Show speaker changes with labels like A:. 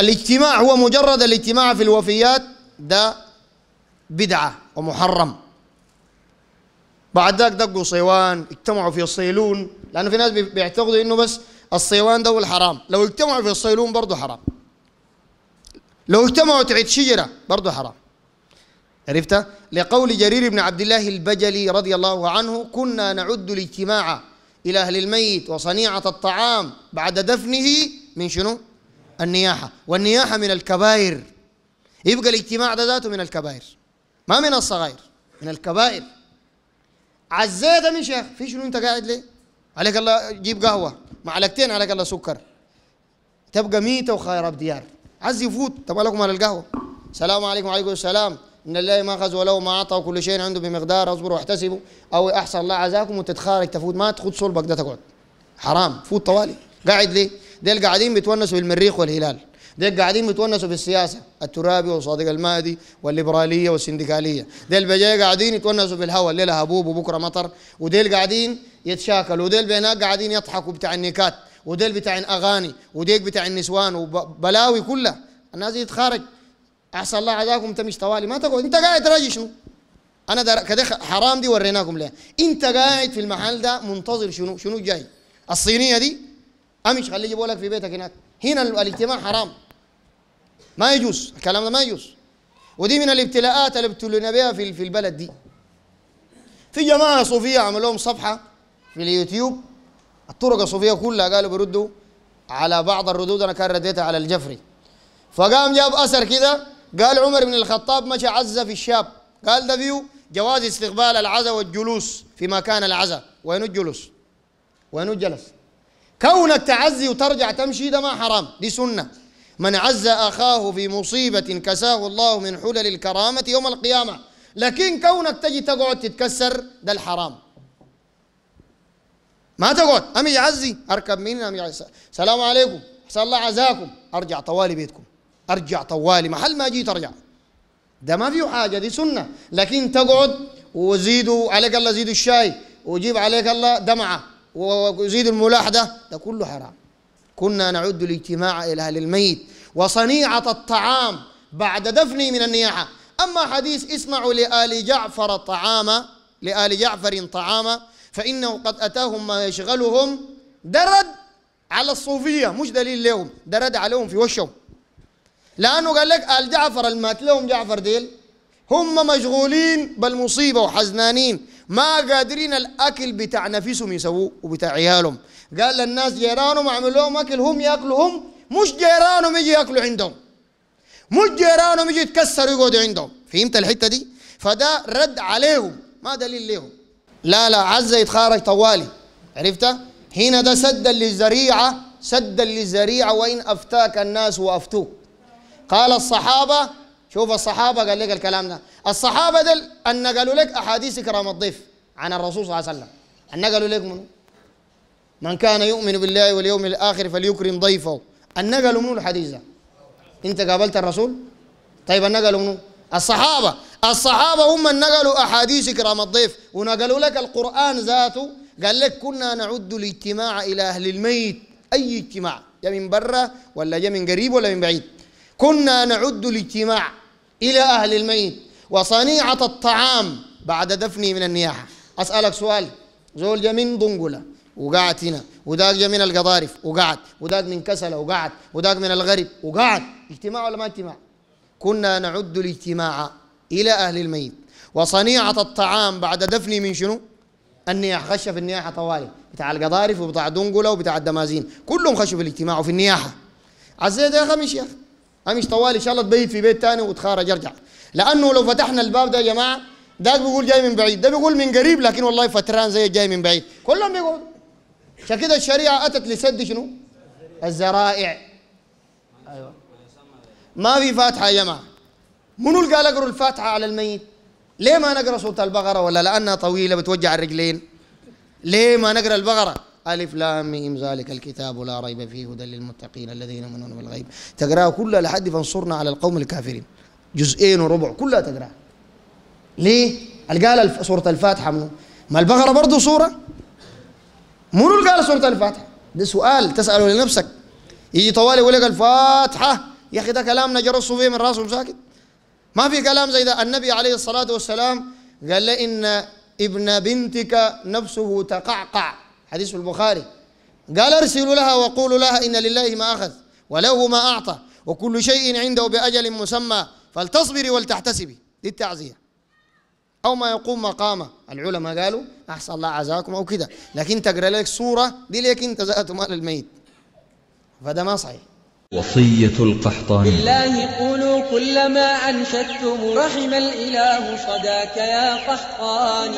A: الاجتماع هو مجرد الاجتماع في الوفيات ده بدعة ومحرم بعد ذاك دقوا صيوان اجتمعوا في الصيلون لأنه في ناس بيعتقدوا إنه بس الصيوان ده الحرام لو اجتمعوا في الصيلون برضه حرام لو اجتمعوا تعيد شجرة برضه حرام عرفت لقول جرير بن عبد الله البجلي رضي الله عنه كنا نعد الاجتماع إلى أهل الميت وصنيعة الطعام بعد دفنه من شنو؟ النياحة والنياحة من الكبائر يبقى الاجتماع ده ذاته من الكبائر ما من الصغائر من الكبائر عزيت من شيخ في شنو انت قاعد ليه عليك الله جيب قهوة معلقتين عليك الله سكر تبقى ميتة وخيراب ديار عز يفوت طب لكم على القهوة السلام عليكم وعليكم السلام ان الله ما اخذ ولو ما اعطى وكل شيء عنده بمقدار اصبروا واحتسبوا او احسن الله عزاكم وتتخارج تفوت ما تخد صلبك ده تقعد حرام فوت طوالي قاعد ليه ديل قاعدين بيتونسوا بالمريخ والهلال ديل قاعدين بيتونسوا بالسياسه الترابي وصادق المهدي والليبراليه والسندكاليه ديل بجاي قاعدين يتونسوا بالهواء الليله هبوب وبكره مطر وديل قاعدين يتشاكلوا وديل بيناك قاعدين يضحكوا بتاع النكات وديل بتاع الاغاني وديك بتاع النسوان وبلاوي كلها الناس دي تتخارج احسن الله عزاكم انت مش طوالي ما تقعد انت قاعد راجي شنو انا در... كده حرام دي وريناكم ليه انت قاعد في المحل ده منتظر شنو شنو جاي الصينيه دي امش خليه يجيبه لك في بيتك هناك هنا الاجتماع حرام ما يجوز الكلام ده ما يجوز ودي من الابتلاءات اللي ابتلينا بها في في البلد دي في جماعه صوفيه عملوا لهم صفحه في اليوتيوب الطرق الصوفيه كلها قالوا بيردوا على بعض الردود انا كان رديتها على الجفري فقام جاب اثر كده قال عمر بن الخطاب مشى عزة في الشاب قال ده فيو جواز استقبال العزة والجلوس في مكان العزة وين الجلوس وين الجلس كونك تعزي وترجع تمشي ده ما حرام دي سنة من عز أخاه في مصيبة كساه الله من حلل الكرامة يوم القيامة لكن كونك تجي تقعد تتكسر ده الحرام ما تقعد أمي يعزي أركب مين أم يعزي سلام عليكم أحسن الله عزاكم أرجع طوالي بيتكم أرجع طوالي محل ما جيت أرجع ده ما فيه حاجة دي سنة لكن تقعد وزيدوا عليك الله زيدوا الشاي وجيب عليك الله دمعة ويزيد الملاحدة ده كله حرام كنا نعد الاجتماع إلى أهل الميت وصنيعة الطعام بعد دفنه من النياحة أما حديث اسمعوا لآل جعفر طعاما لآل جعفر طعاما فإنه قد أتاهم ما يشغلهم درد على الصوفية مش دليل لهم درد عليهم في وشهم لأنه قال لك آل جعفر المات لهم جعفر ديل هم مشغولين بالمصيبة وحزنانين ما قادرين الاكل بتاع نفسهم يسووه وبتاع عيالهم قال للناس جيرانهم اعمل لهم اكل هم ياكلوا هم مش جيرانهم يجي ياكلوا عندهم مش جيرانهم يجي يتكسروا يقعدوا عندهم فهمت الحته دي فده رد عليهم ما دليل ليهم لا لا عزه يتخارج طوالي عرفت هنا ده سدا للذريعه سدا للذريعه وان افتاك الناس وافتوك قال الصحابه شوف الصحابه قال لك الكلام ده الصحابه دل ان قالوا لك احاديث اكرام الضيف عن الرسول صلى الله عليه وسلم ان قالوا لك منو من كان يؤمن بالله واليوم الاخر فليكرم ضيفه ان قالوا منو الحديث ده انت قابلت الرسول طيب ان قالوا منو الصحابه الصحابه هم أن نقلوا احاديث اكرام الضيف ونقلوا لك القران ذاته قال لك كنا نعد الاجتماع الى اهل الميت اي اجتماع يا من برا ولا يا من قريب ولا من بعيد كنا نعد الاجتماع الى اهل الميت وصنيعة الطعام بعد دفنه من النياحة أسألك سؤال زول من دنقلة وقعت هنا وداك جا من القضارف وقعت وداك من كسلة وقعت وداك من الغرب وقعت اجتماع ولا ما اجتماع كنا نعد الاجتماع إلى أهل الميت وصنيعة الطعام بعد دفنه من شنو النياحة خش في النياحة طوالي بتاع القضارف وبتاع دنقلة وبتاع الدمازين كلهم خشوا في الاجتماع وفي النياحة عزيز يا خمش يا أخي امش طوالي ان شاء الله تبيت في بيت ثاني وتخارج ارجع لانه لو فتحنا الباب ده يا جماعه ده بيقول جاي من بعيد ده بيقول من قريب لكن والله فتران زي جاي من بعيد كلهم بيقولوا عشان كده الشريعه اتت لسد شنو؟ الذرائع ايوه ما في فاتحه يا جماعه منو اللي قال اقروا الفاتحه على الميت؟ ليه ما نقرا سوره البقره ولا لانها طويله بتوجع الرجلين؟ ليه ما نقرا البقره؟ ألف لام ميم ذلك الكتاب لا ريب فيه هدى للمتقين الذين يؤمنون بالغيب تقراها كلها لحد فانصرنا على القوم الكافرين جزئين وربع كلها تقراها ليه؟ قال سورة الفاتحة منه ما البقرة برضه سورة منو اللي قال سورة الفاتحة ده سؤال تسأله لنفسك يجي طوال يقول لك الفاتحة يا أخي ده كلام جرسوا فيه من راسه ساكت ما في كلام زي ده النبي عليه الصلاة والسلام قال له إن ابن بنتك نفسه تقعقع حديث البخاري قال ارسلوا لها وقولوا لها إن لله ما أخذ وله ما أعطى وكل شيء عنده بأجل مسمى فلتصبري ولتحتسبي دي التعزية أو ما يقوم مقامه العلماء قالوا أحسن الله عزاكم أو كده لكن تقرأ لك صورة دي لك أنت زأت مال الميت فده ما صحيح وصية القحطان بالله قولوا كلما أنشدتم رحم الإله صداك يا قحطان